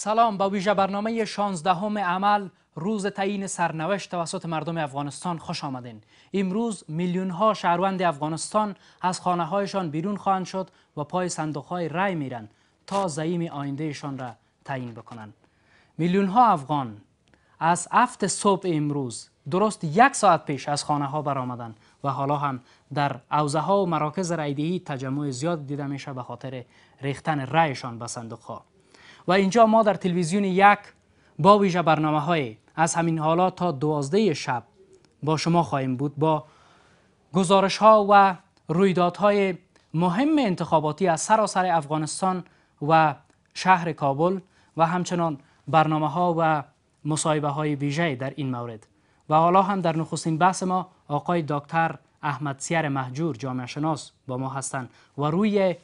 سلام با ویژه برنامه 16 همه عمل روز تعیین سرنوشت توسط مردم افغانستان خوش آمدین امروز میلیون ها شهروند افغانستان از خانه هایشان بیرون خواهند شد و پای صندوق های رای میرن تا زعیم آیندهشان را تعیین بکنند میلیون ها افغان از هفت صبح امروز درست یک ساعت پیش از خانه ها برآمدند و حالا هم در اوزه ها و مراکز رایدهی تجمع زیاد دیده میشه به خاطر ریختن رایشان به صندوق ها و اینجا ما در تلویزیون یک با ویژه برنامه های از همین حالا تا دوازده شب با شما خواهیم بود با گزارش ها و رویدادهای مهم انتخاباتی از سراسر افغانستان و شهر کابل و همچنان برنامه ها و مصاحبه های ویژه در این مورد و حالا هم در نخستین بحث ما آقای دکتر احمد سیر محجور جامعه شناس با ما هستند و روی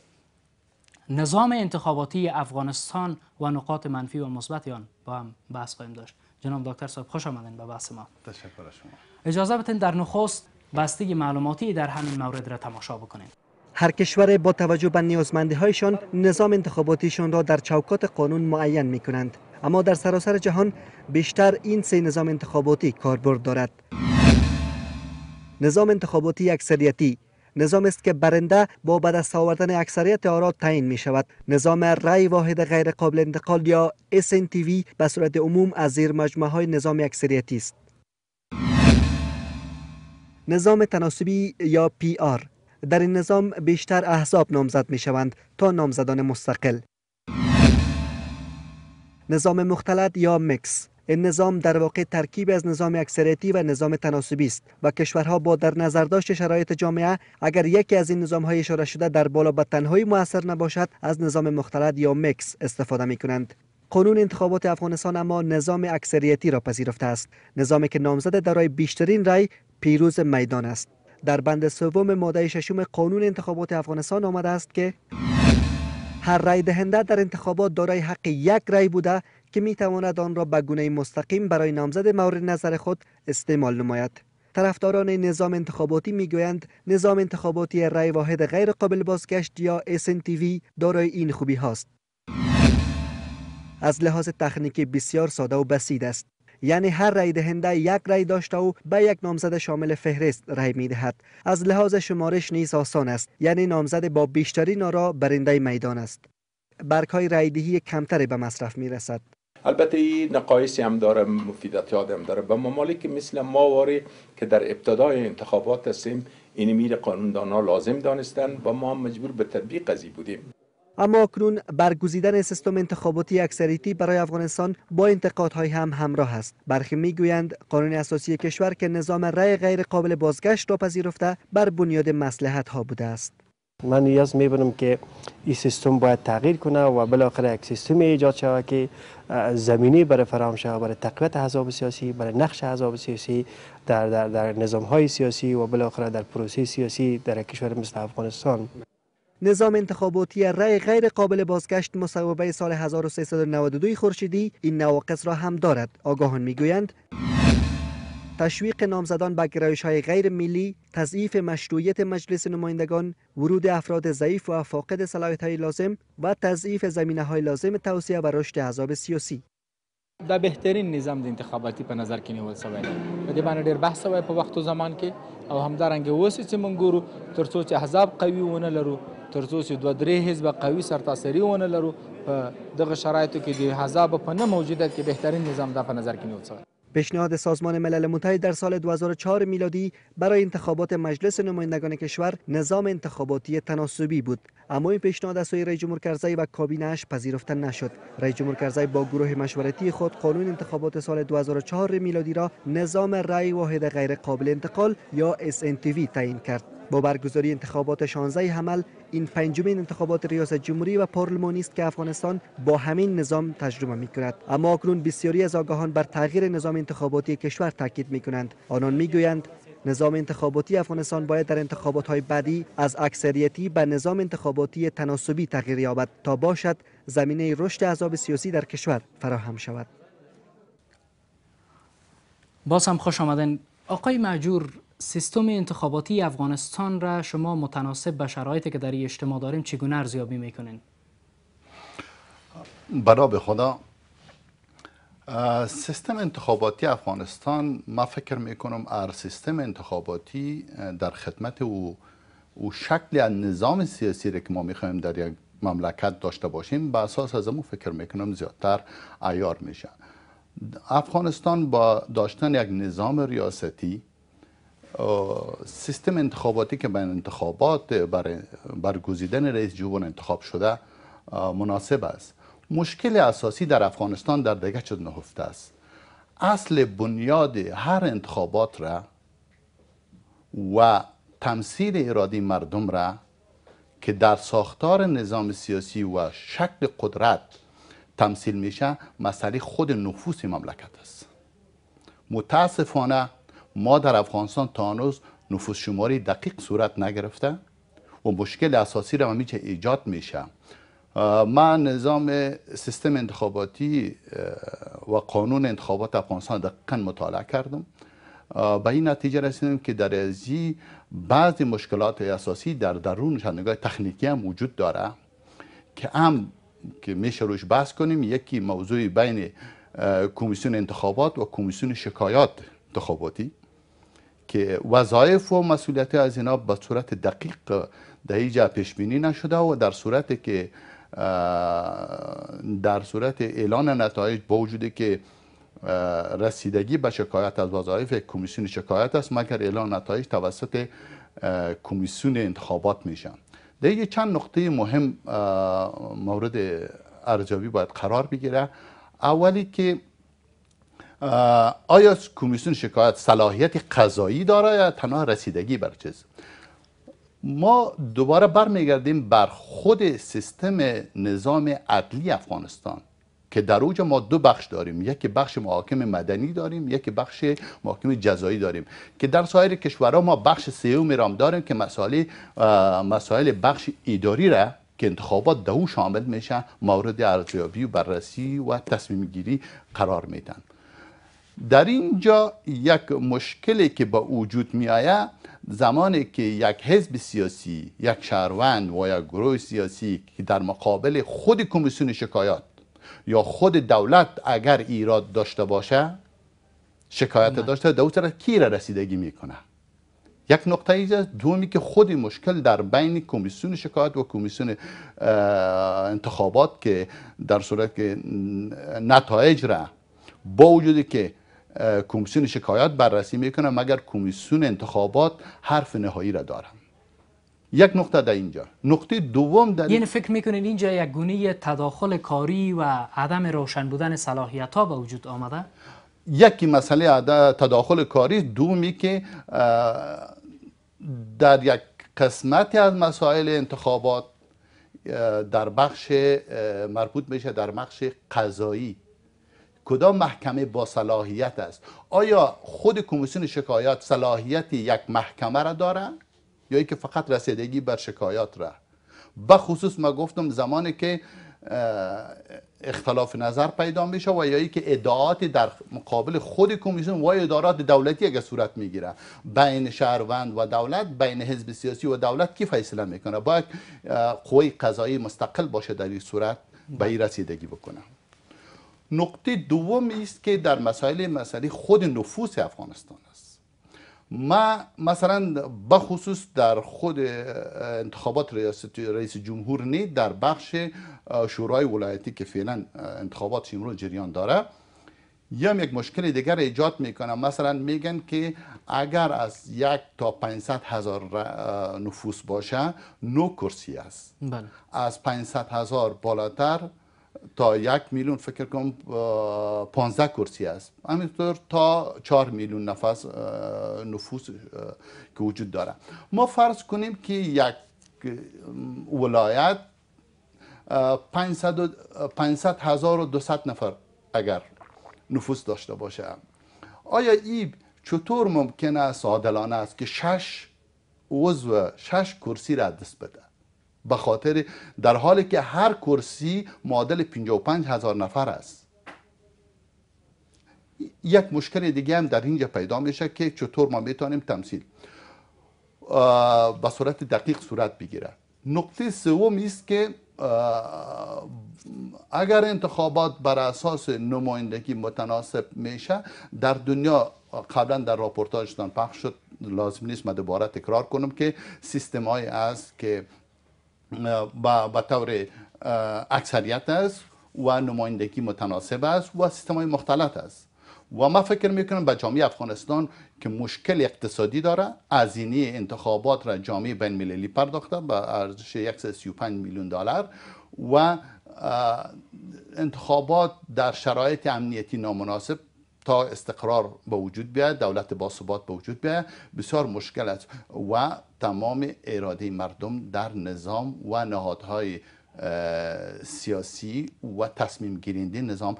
نظام انتخاباتی افغانستان و نقاط منفی و مثبت آن با هم بحث خواهیم داشت جناب دکتر صاحب خوش آمدین به بحث ما تشکر شما اجازه بدین در نخست بسته معلوماتی در همین مورد را تماشا بکنیم هر کشور با توجه به نیازمندی هایشان نظام انتخاباتیشان را در چوکات قانون معین می کنند اما در سراسر جهان بیشتر این سه نظام انتخاباتی کاربرد دارد نظام انتخاباتی اکثریتی نظام است که برنده با به دست آوردن اکثریت آرا تعیین می شود نظام رأی واحد غیر قابل انتقال یا SNTV به صورت عموم از زیر مجموعه های نظام اکثریتی است نظام تناسبی یا پی آر در این نظام بیشتر احزاب نامزد می شوند تا نامزدان مستقل نظام مختلط یا مکس این نظام در واقع ترکیب از نظام اکثریتی و نظام تناسبی است و کشورها با در نظر داشت شرایط جامعه اگر یکی از این نظام های اشاره شده در بالا به تنهایی موثر نباشد از نظام مختلط یا مکس استفاده می کنند قانون انتخابات افغانستان اما نظام اکثریتی را پذیرفته است نظامی که نامزد درای بیشترین رای پیروز میدان است در بند سوم ماده ششم قانون انتخابات افغانستان آمده است که هر رای دهنده در انتخابات دارای حق یک رای بوده که می تواند آن را به گونه مستقیم برای نامزد مورد نظر خود استعمال نماید طرفداران نظام انتخاباتی گویند نظام انتخاباتی رای واحد غیر قابل بازگشت یا SNTV دارای این خوبی هاست از لحاظ تخنیکی بسیار ساده و بسید است یعنی هر رای دهنده یک رای داشته و به یک نامزد شامل فهرست رای می دهد از لحاظ شمارش نیز آسان است یعنی نامزد با بیشترین آرا برنده میدان است برگ های رای دهی کمتری به مصرف می رسد البته این نقایصی هم داره مفیداتی هم داره به ممالک مثل واری که در ابتدای انتخابات هستیم این میر ها لازم دانستن و ما هم مجبور به تطبیق ازی بودیم اما اکنون برگزیدن سیستم انتخاباتی اکثریتی برای افغانستان با انتقادهای هم همراه است برخی میگویند قانون اساسی کشور که نظام رأی غیر قابل بازگشت را پذیرفته بر بنیاد مسلحت ها بوده است من نیاز میبینم که این سیستم باید تغییر کنه و بالاخره یک سیستم ایجاد شود که زمینی برای فرام شود برای تقویت حزب سیاسی برای نقش حزب سیاسی در, در, در نظام های سیاسی و بالاخره در پروسه سیاسی در کشور مثل افغانستان نظام انتخاباتی رأی غیر قابل بازگشت مصوبه سال 1392 خورشیدی این نواقص را هم دارد آگاهان میگویند تشویق نامزدان به گرایش های غیر ملی، تضعیف مشروعیت مجلس نمایندگان، ورود افراد ضعیف و فاقد صلاحیت های لازم و تضعیف زمینه های لازم توسعه و رشد احزاب سیاسی. دا بهترین نظام د انتخاباتي په نظر کې نیول شوی دی په دې باندې ډېر بحث شوی په وخت او زمان کې او همدارنګه اوس چې موږ ګورو تر څو چې احزاب قوي ونه لرو تر څو چې دوه درې حزب قوي سرتاسري ونه لرو په دغه شرایطو کې د احزاب په نه موجودیت کې بهترین نظام دا په نظر کې نیول شوی پیشنهاد سازمان ملل متحد در سال 2004 میلادی برای انتخابات مجلس نمایندگان کشور نظام انتخاباتی تناسبی بود اما این پیشنهاد از سوی رئیس جمهور کرزی و اش پذیرفته نشد رئیس جمهور کرزی با گروه مشورتی خود قانون انتخابات سال 2004 میلادی را نظام رأی واحد غیر قابل انتقال یا SNTV تعیین کرد با برگزاری انتخابات 16 حمل این پنجمین انتخابات ریاست جمهوری و پارلمانی است که افغانستان با همین نظام تجربه می کند اما اکنون بسیاری از آگاهان بر تغییر نظام انتخاباتی کشور تاکید می کنند آنان می گویند نظام انتخاباتی افغانستان باید در انتخابات های بعدی از اکثریتی به نظام انتخاباتی تناسبی تغییر یابد تا باشد زمینه رشد احزاب سیاسی در کشور فراهم شود باز هم خوش آمدن آقای معجور سیستم انتخاباتی افغانستان را شما متناسب به شرایطی که در اجتماع داریم چگونه ارزیابی میکنین؟ بنا به خدا سیستم انتخاباتی افغانستان ما فکر میکنم ار سیستم انتخاباتی در خدمت او او شکل از نظام سیاسی را که ما میخوایم در یک مملکت داشته باشیم به اساس از امو فکر میکنم زیادتر عیار میشه افغانستان با داشتن یک نظام ریاستی سیستم انتخاباتی که بین انتخابات برای برگزیدن رئیس جمهور انتخاب شده مناسب است مشکل اساسی در افغانستان در چه نهفته است اصل بنیاد هر انتخابات را و تمثیل ارادی مردم را که در ساختار نظام سیاسی و شکل قدرت تمثیل میشه مسئله خود نفوس مملکت است متاسفانه ما در افغانستان تا هنوز نفوس شماری دقیق صورت نگرفته و مشکل اساسی را همینجا ایجاد میشه من نظام سیستم انتخاباتی و قانون انتخابات افغانستان دقیقا مطالعه کردم به این نتیجه رسیدم که در ازی بعضی مشکلات اساسی در درون نگاه تکنیکی هم وجود داره که هم که میشه روش بحث کنیم یکی موضوع بین کمیسیون انتخابات و کمیسیون شکایات انتخاباتی که وظایف و مسئولیت از اینا به صورت دقیق در اینجا پیشبینی نشده و در صورت که در صورت اعلان نتایج با وجودی که رسیدگی به شکایت از وظایف کمیسیون شکایت است مگر اعلان نتایج توسط کمیسیون انتخابات میشن دیگه چند نقطه مهم مورد ارزیابی باید قرار بگیره اولی که آیا کمیسیون شکایت صلاحیت قضایی داره یا تنها رسیدگی بر چیز ما دوباره برمیگردیم بر خود سیستم نظام عدلی افغانستان که در اوج ما دو بخش داریم یکی بخش محاکم مدنی داریم یک بخش محاکم جزایی داریم که در سایر کشورها ما بخش سیوم رام داریم که مسائل مسائل بخش اداری را که انتخابات دو شامل میشن مورد ارزیابی و بررسی و تصمیم گیری قرار میدن در اینجا یک مشکلی که با وجود می آید زمانی که یک حزب سیاسی یک شهروند و یک گروه سیاسی که در مقابل خود کمیسیون شکایات یا خود دولت اگر ایراد داشته باشه شکایت داشته دولت را کی را رسیدگی میکنه یک نقطه ایجا دومی که خود مشکل در بین کمیسیون شکایت و کمیسیون انتخابات که در صورت که نتایج را با وجودی که کمیسیون شکایات بررسی میکنه، مگر کمیسیون انتخابات حرف نهایی را دارم یک نقطه در اینجا نقطه دوم در یعنی فکر میکنین اینجا یک گونه تداخل کاری و عدم روشن بودن صلاحیت ها به وجود آمده یکی مسئله تداخل کاری دومی که در یک قسمتی از مسائل انتخابات در بخش مربوط میشه در بخش قضایی کدام محکمه با صلاحیت است آیا خود کمیسیون شکایات صلاحیت یک محکمه را داره یا اینکه فقط رسیدگی بر شکایات را به خصوص ما گفتم زمانی که اختلاف نظر پیدا میشه و یا که ادعات در مقابل خود کمیسیون و ادارات دولتی اگر صورت میگیره بین شهروند و دولت بین حزب سیاسی و دولت کی فیصله میکنه باید قوی قضایی مستقل باشه در این صورت به این رسیدگی بکنه نقطه دوم است که در مسائل مسئله خود نفوس افغانستان است ما مثلا بخصوص در خود انتخابات رئیس جمهور نه در بخش شورای ولایتی که فعلا انتخابات امروز جریان داره یا یک مشکل دیگر ایجاد میکنه مثلا میگن که اگر از یک تا 500 هزار نفوس باشه نو کرسی است بله. از 500 هزار بالاتر تا یک میلیون فکر کنم 15 کرسی است همینطور تا 4 میلیون نفس نفوس که وجود داره ما فرض کنیم که یک ولایت 500 500 هزار و 200 نفر اگر نفوس داشته باشه آیا این چطور ممکن است عادلانه است که 6 عضو 6 کرسی را دست بده به خاطر در حالی که هر کرسی معادل 55 هزار نفر است یک مشکل دیگه هم در اینجا پیدا میشه که چطور ما میتونیم تمثیل به صورت دقیق صورت بگیره نقطه سوم است که اگر انتخابات بر اساس نمایندگی متناسب میشه در دنیا قبلا در راپورتاجتان پخش شد لازم نیست من دوباره تکرار کنم که سیستم های است که به طور اکثریت است و نمایندگی متناسب است و سیستم های مختلط است و ما فکر میکنم به جامعه افغانستان که مشکل اقتصادی داره هزینه انتخابات را جامعه بین المللی پرداخته به ارزش 135 میلیون دلار و انتخابات در شرایط امنیتی نامناسب تا استقرار به وجود بیاید دولت باثبات به وجود بیاید بسیار مشکل است و تمام اراده مردم در نظام و نهادهای سیاسی و تصمیم گیرنده نظام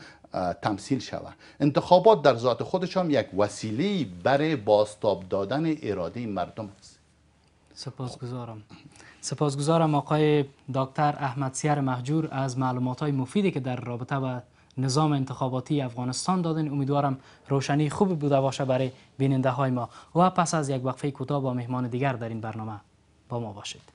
تمثیل شود انتخابات در ذات خودش هم یک وسیله برای باستاب دادن اراده مردم است سپاسگزارم سپاسگزارم آقای دکتر احمد سیر محجور از معلومات های مفیدی که در رابطه با نظام انتخاباتی افغانستان دادن امیدوارم روشنی خوب بوده باشه برای بیننده های ما و پس از یک وقفه کوتاه با مهمان دیگر در این برنامه با ما باشید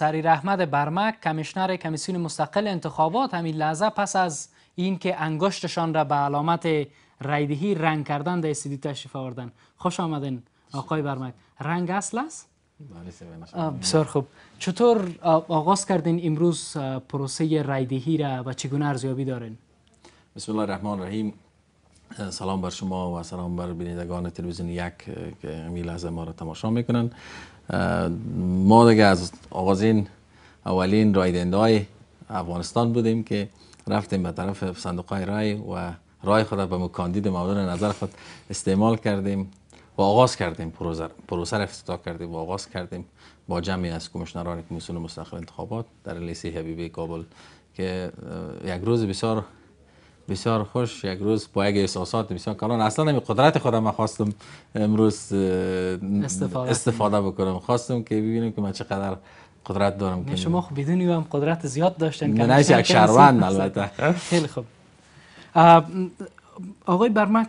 سری رحمت برمک کمیشنر کمیسیون مستقل انتخابات همین لحظه پس از اینکه انگشتشان را به علامت رایدهی رنگ کردن در استیدی تشریف آوردن خوش آمدین آقای برمک رنگ اصل است؟ بله، بسیار خوب چطور آغاز کردین امروز پروسه رایدهی را و چگونه ارزیابی دارین؟ بسم الله الرحمن الرحیم سلام بر شما و سلام بر بینندگان تلویزیون یک که امیل لحظه ما را تماشا میکنن ما دیگه از آغازین اولین رایدنده های افغانستان بودیم که رفتیم به طرف صندوق های رای و رای خود را به مکاندید مورد نظر خود استعمال کردیم و آغاز کردیم پروسه را افتتاح کردیم و آغاز کردیم با جمعی از کمیشنران کمیسیون مستقل انتخابات در لیسی حبیبی کابل که یک روز بسیار بسیار خوش یک روز با یک احساسات بسیار کلان اصلا نمی قدرت خودم رو خواستم امروز استفاده, بکنم خواستم که ببینم که من چقدر قدرت دارم که شما خب بدونی هم قدرت زیاد داشتن که نه یک شهروند البته خیلی خوب آقای برمک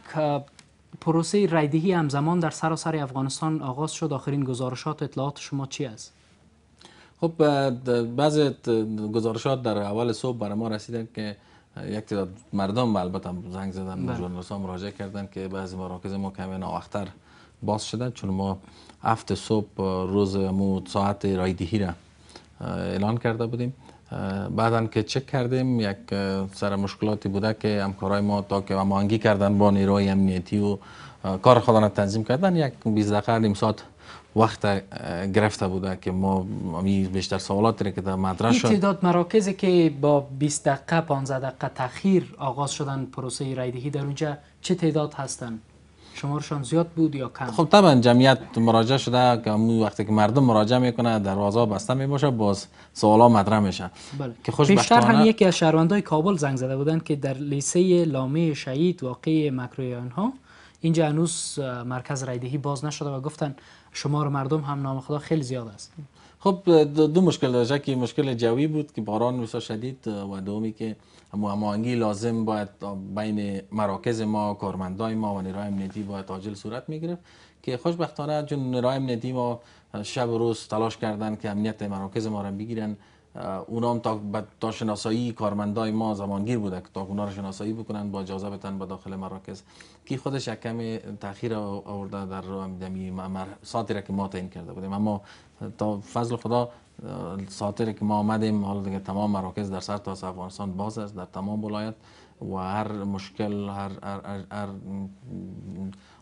پروسه رایدهی همزمان در سراسر افغانستان آغاز شد آخرین گزارشات اطلاعات شما چی است خب بعضی گزارشات در اول صبح برای ما رسیدن که یک تعداد مردم البته زنگ زدن به ها مراجعه کردن که بعضی مراکز ما کمی ناوختر باز شدن چون ما هفت صبح روز مو ساعت رایدهی را اعلان کرده بودیم بعدا که چک کردیم یک سر مشکلاتی بوده که همکارای ما تا که هماهنگی کردن با نیروهای امنیتی و کار خودانه تنظیم کردن یک 20 دقیقه نیم ساعت وقت گرفته بوده که ما امی بیشتر سوالات که در مطرح شد تعداد مراکزی که با 20 دقیقه 15 دقیقه تاخیر آغاز شدن پروسه رایدهی در اونجا چه تعداد هستند شمارشان زیاد بود یا کم خب طبعا جمعیت مراجعه شده که وقتی که مردم مراجعه میکنه دروازه بسته میباشه باز سوالا مطرح میشه بله. که خوش بیشتر هم یکی از شهروندای کابل زنگ زده بودند که در لیسه لامه شهید واقع مکرویان ها اینجا هنوز مرکز رایدهی باز نشده و گفتن شمار مردم هم نام خدا خیلی زیاد است خب دو مشکل داشت که مشکل جوی بود که باران بسیار شدید و دومی که مهمانگی لازم باید بین مراکز ما کارمندای ما و نیروهای امنیتی باید عاجل صورت میگرفت که خوشبختانه جون نیروهای امنیتی ما شب و روز تلاش کردند که امنیت مراکز ما را بگیرن اونا هم تا, شناسایی کارمندای ما زمانگیر بوده تا اونا را شناسایی بکنن با اجازه بتن به داخل مراکز که خودش یک کم تاخیر آورده در دمی ساعتی را که ما تعیین کرده بودیم اما تا فضل خدا ساعتی که ما آمدیم حالا دیگه تمام مراکز در سر تا افغانستان باز است در تمام ولایت و هر مشکل هر, هر,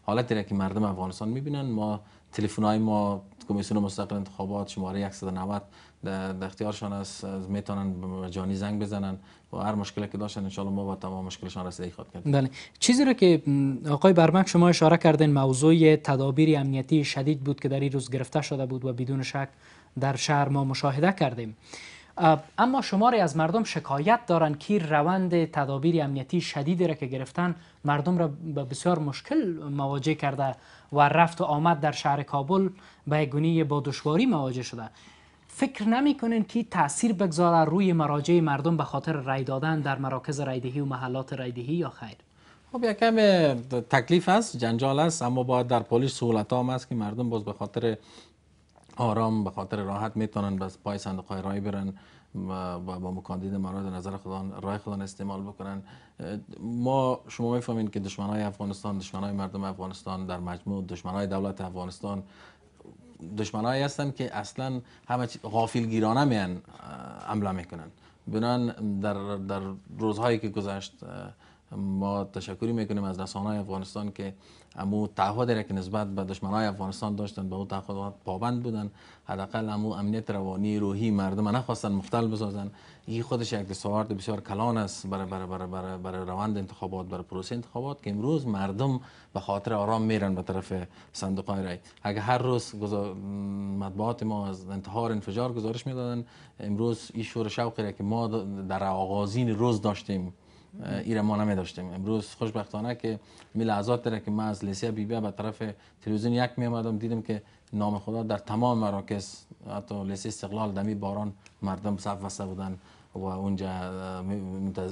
حالتی را که مردم افغانستان میبینن ما تلفن ما کمیسیون مستقل انتخابات شماره 190 در اختیارشان است میتونن جانی زنگ بزنن و هر مشکلی که داشتن انشالله ما با تمام مشکلشان رسیدگی خواهد کرد بله چیزی را که آقای برمک شما اشاره کردین موضوع تدابیر امنیتی شدید بود که در این روز گرفته شده بود و بدون شک در شهر ما مشاهده کردیم اما شماری از مردم شکایت دارند که روند تدابیر امنیتی شدیدی را که گرفتن مردم را به بسیار مشکل مواجه کرده و رفت و آمد در شهر کابل به گونه با دشواری مواجه شده فکر نمیکنین که تاثیر بگذاره روی مراجع مردم به خاطر رای دادن در مراکز رایدهی و محلات رایدهی یا خیر خب کم تکلیف است جنجال است اما باید در پلیس سهولت هم است که مردم باز به خاطر آرام به خاطر راحت میتونن بس پای صندوق های رای برن و با مکاندید مراد نظر خدا رای خدا استعمال بکنن ما شما میفهمین که دشمن های افغانستان دشمن های مردم افغانستان در مجموع دشمن های دولت افغانستان های هستن که اصلا همه غافل گیرانه میان عمله میکنن بنان در, در روزهایی که گذشت ما تشکری میکنیم از رسانه افغانستان که امو تعهدی را که نسبت به دشمنای افغانستان داشتن به او تعهدات پابند بودن حداقل امو امنیت روانی روحی مردم نخواستن مختل بسازن این خودش یک دستاورد بسیار کلان است برای برای روند انتخابات برای پروسه انتخابات که امروز مردم به خاطر آرام میرن به طرف صندوق های رای اگر هر روز مطبوعات ما از انتحار انفجار گزارش میدادن امروز این شور شوقی که ما در آغازین روز داشتیم ما ما داشتیم امروز خوشبختانه که می لحظات داره که من از لیسه بیبیا به طرف تلویزیون یک می آمدم دیدم که نام خدا در تمام مراکز حتی لیسه استقلال دمی باران مردم صف وسته بودن و اونجا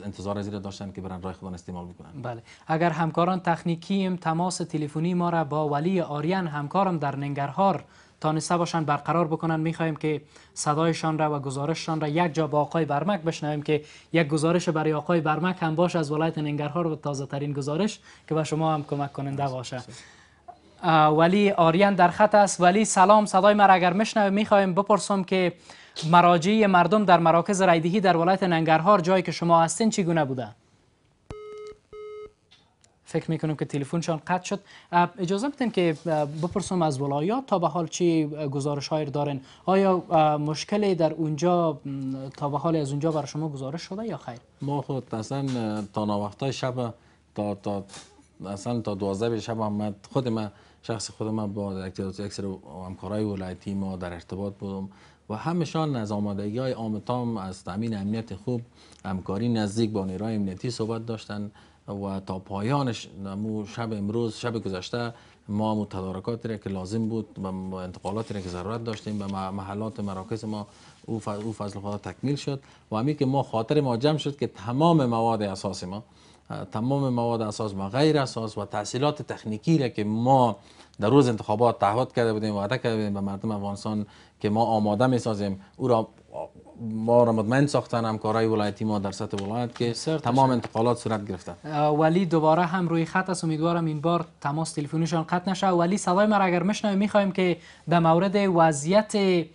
انتظار زیر داشتن که برن رای خودان استعمال بکنن بله اگر همکاران تکنیکیم تماس تلفنی ما را با ولی آریان همکارم در ننگرهار تانسته باشند برقرار بکنن میخوایم که صدایشان را و گزارششان را یک جا با آقای برمک بشنویم که یک گزارش برای آقای برمک هم باشه از ولایت ننگرهار و تازه ترین گزارش که به شما هم کمک کننده باشه ولی آریان در خط است ولی سلام صدای مرا اگر میشنوه میخواهیم بپرسم که مراجع مردم در مراکز رایدهی در ولایت ننگرهار جایی که شما هستین چگونه بوده؟ فکر میکنم که تلفنشان قطع شد اجازه بدین که بپرسم از ولایات تا به حال چی گزارش هایی دارن آیا مشکلی در اونجا تا به حال از اونجا بر شما گزارش شده یا خیر ما خود اصلا تا وقت شب تا تا اصلا تا 12 شب هم خود من شخص خود من با اکثر همکارای ولایتی ما در ارتباط بودم و همشان از آمادگی های آمتام از تامین امنیت خوب همکاری نزدیک با نیروهای امنیتی صحبت داشتن و تا پایانش شب امروز شب گذشته ما تدارکات را که لازم بود و انتقالاتی را که ضرورت داشتیم به محلات مراکز ما او فضل خدا تکمیل شد و همین که ما خاطر ما جمع شد که تمام مواد اساس ما تمام مواد اساس ما غیر اساس و تحصیلات تکنیکی را که ما در روز انتخابات تعهد کرده بودیم وعده کرده بودیم به مردم افغانستان که ما آماده می سازیم او را ما را مطمئن ساختن همکارای ولایتی ما در سطح ولایت که سر تمام انتقالات صورت گرفته ولی دوباره هم روی خط است امیدوارم این بار تماس تلفنیشان قطع نشه ولی صدای ما را اگر میشنویم میخوایم که در مورد وضعیت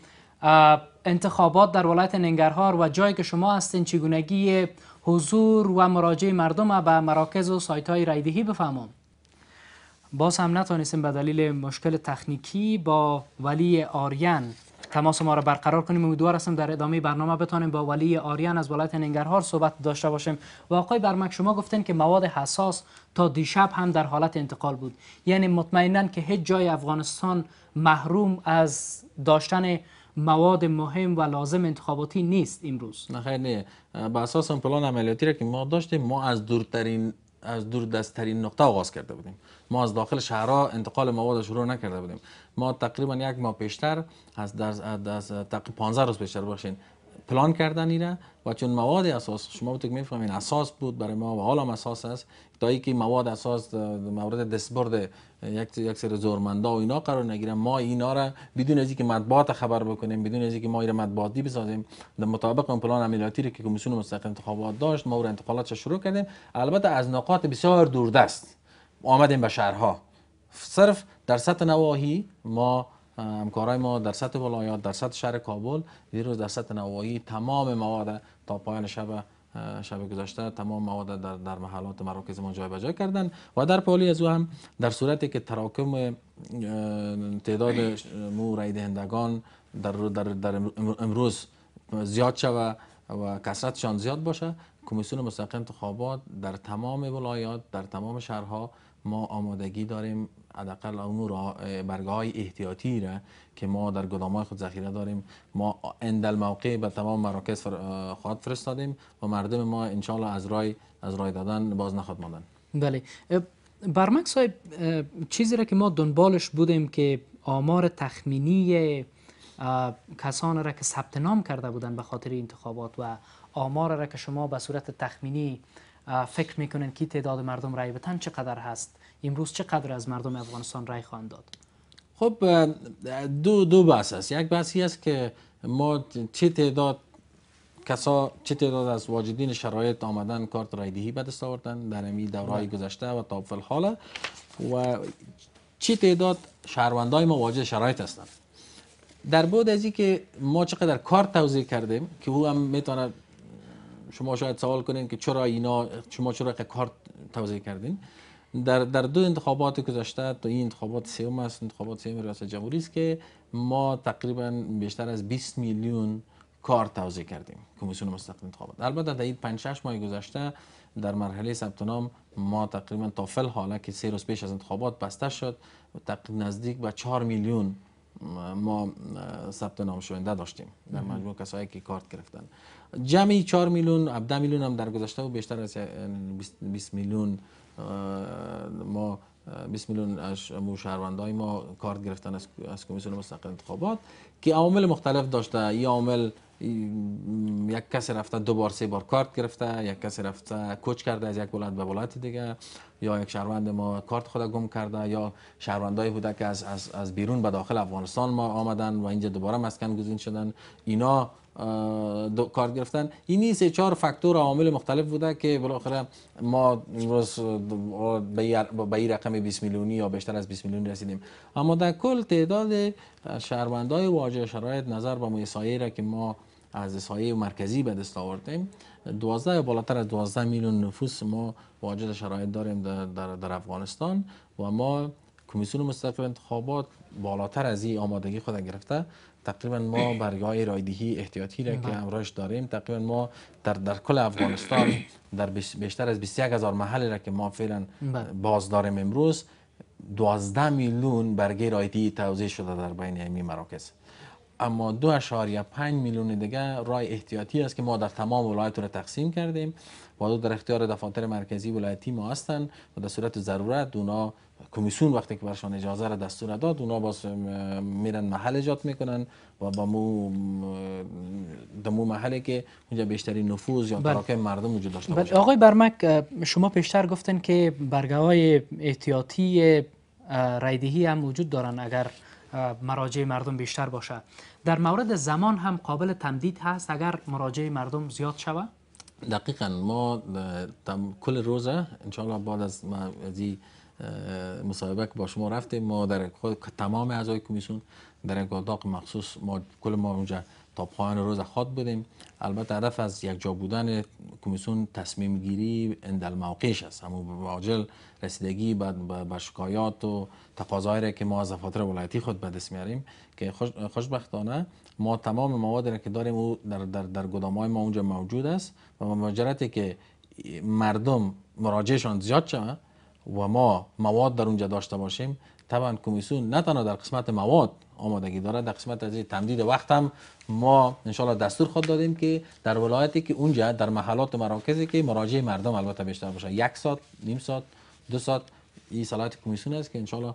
انتخابات در ولایت ننگرهار و جایی که شما هستین چگونگی حضور و مراجعه مردم به مراکز و سایت های رایدهی بفهمم باز هم نتونستیم به دلیل مشکل تکنیکی با ولی آریان تماس ما را برقرار کنیم امیدوار هستم در ادامه برنامه بتانیم با ولی آریان از ولایت ننگرهار صحبت داشته باشیم و آقای برمک شما گفتین که مواد حساس تا دیشب هم در حالت انتقال بود یعنی مطمئنا که هیچ جای افغانستان محروم از داشتن مواد مهم و لازم انتخاباتی نیست امروز نه خیر نه به اساس پلان عملیاتی را که ما داشتیم ما از دورترین از دور دستترین نقطه آغاز کرده بودیم ما از داخل شهرها انتقال مواد شروع نکرده بودیم ما تقریبا یک ماه پیشتر از در از 15 روز پیشتر باشین. پلان کردن ایره و چون مواد اساس شما بود که میفهمین اساس بود برای ما و حالا اساس است تا اینکه مواد اساس مورد دستبرد یک یک سری زورمندا و اینا قرار نگیره ما اینا را بدون از اینکه مطبوعات خبر بکنیم بدون از اینکه ما را مطبوعاتی بسازیم در مطابق اون پلان عملیاتی که کمیسیون مستقل انتخابات داشت ما اون انتقالات شروع کردیم البته از نقاط بسیار دوردست آمدیم به شهرها صرف در سطح نواحی ما همکارای ما در سطح ولایات در سطح شهر کابل دیروز در سطح نوایی تمام مواد تا پایان شب شب گذشته تمام مواد در, در محلات مراکز ما بجای کردن و در پالی از او هم در صورتی که تراکم تعداد مو رایدهندگان در, در, امروز زیاد شود و کسرتشان زیاد باشه کمیسیون مستقیم انتخابات در تمام ولایات در تمام شهرها ما آمادگی داریم حداقل اون را های احتیاطی را که ما در گدام های خود ذخیره داریم ما اندل موقع به تمام مراکز خواهد فرستادیم و مردم ما انشالله از رای از رای دادن باز نخواد ماندن بله برمک صاحب چیزی را که ما دنبالش بودیم که آمار تخمینی کسان را که ثبت نام کرده بودن به خاطر انتخابات و آمار را که شما به صورت تخمینی فکر میکنین که تعداد مردم رای بتن چقدر هست امروز چقدر از مردم افغانستان رای خواهند داد خب دو دو بحث است یک بحثی است که ما چه تعداد کسا چه تعداد از واجدین شرایط آمدن کارت رایدهی به دست آوردن در امی دورهای بله. گذشته و تا حالا و چه تعداد شهروندای ما واجد شرایط هستند در بود از که ما چقدر کارت توضیح کردیم که او هم میتونه شما شاید سوال کنین که چرا اینا شما چرا کارت توضیح کردین در, در دو انتخابات گذشته تو این انتخابات سوم است انتخابات سوم ریاست جمهوری است که ما تقریبا بیشتر از 20 میلیون کار توزیع کردیم کمیسیون مستقل انتخابات البته در این 5 6 ماه گذشته در مرحله ثبت نام ما تقریبا تا فل حالا که سه روز پیش از انتخابات بسته شد تقریبا نزدیک به 4 میلیون ما ثبت نام شونده داشتیم در مجموع کسایی که کارت گرفتن جمعی 4 میلیون 17 میلیون هم در گذشته و بیشتر از 20 یعنی میلیون 20 میلیون مو شهروندای ما کارت گرفتن از, از کمیسیون مستقل انتخابات که عوامل مختلف داشته یا عامل یک کسی رفته دو بار سه بار کارت گرفته یک کس رفته کوچ کرده از یک ولایت به ولایت دیگه یا یک شهروند ما کارت خود گم کرده یا شهروندایی بوده که از, از, از بیرون به داخل افغانستان ما آمدن و اینجا دوباره مسکن گزین شدن اینا کار گرفتن این سه چهار فاکتور عامل مختلف بوده که بالاخره ما امروز به این رقم 20 میلیونی یا بیشتر از 20 میلیون رسیدیم اما در کل تعداد شهروندای واجه شرایط نظر به موی را که ما از سایه مرکزی به دست آوردیم 12 بالاتر از 12 میلیون نفوس ما واجد شرایط داریم در, در, در افغانستان و ما کمیسیون مستقل انتخابات بالاتر از این آمادگی خود گرفته تقریبا ما برگاه رایدهی احتیاطی را بله. که امراش داریم تقریبا ما در, در کل افغانستان در بیشتر از 21 هزار محل را که ما فعلا بله. باز داریم امروز 12 میلیون برگه رایدهی توضیح شده در بین این مراکز اما پنج میلیون دیگه رای احتیاطی است که ما در تمام ولایت تقسیم کردیم در اختیار دفاتر مرکزی ولایتی ما هستند و در صورت ضرورت دونا کمیسون وقتی که برشان اجازه را دستور داد اونا باز میرن محل اجاد میکنن و با مو دمو محله که اونجا بیشتری نفوذ یا بله. تراکم مردم وجود داشته بله. باشه آقای برمک شما پیشتر گفتن که برگه احتیاطی رایدهی هم وجود دارن اگر مراجع مردم بیشتر باشه در مورد زمان هم قابل تمدید هست اگر مراجع مردم زیاد شود دقیقا ما کل روزه انشاءالله بعد از ما از مصاحبه که با شما رفتیم ما در تمام اعضای کمیسیون در یک اتاق مخصوص ما کل ما اونجا تا پایان روز خود بودیم البته هدف از یک جا بودن کمیسیون تصمیم گیری اندل موقعش است اما عاجل رسیدگی به شکایات و تقاضایی که ما از دفاتر ولایتی خود به دست میاریم که خوشبختانه ما تمام موادی را که داریم او در در در های ما اونجا موجود است و مجرتی که مردم مراجعشان زیاد شود و ما مواد در اونجا داشته باشیم طبعا کمیسیون نه تنها در قسمت مواد آمادگی داره در قسمت از تمدید وقت هم ما انشاءالله دستور خود دادیم که در ولایتی که اونجا در محلات و مراکزی که مراجع مردم البته بیشتر باشه یک ساعت نیم ساعت دو ساعت این صلاحیت کمیسیون است که انشالله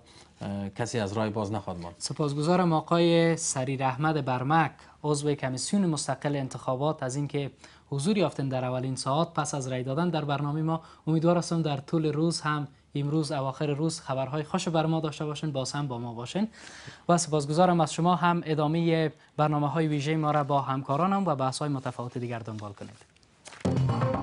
کسی از رای باز نخواهد ماند سپاسگزارم آقای سری احمد برمک عضو کمیسیون مستقل انتخابات از اینکه حضور یافتن در اولین ساعت پس از رای دادن در برنامه ما امیدوار هستم در طول روز هم امروز اواخر روز خبرهای خوش بر ما داشته باشین باز هم با ما باشین و سپاسگزارم از شما هم ادامه برنامه های ویژه ما را با همکارانم و بحث های متفاوت دیگر دنبال کنید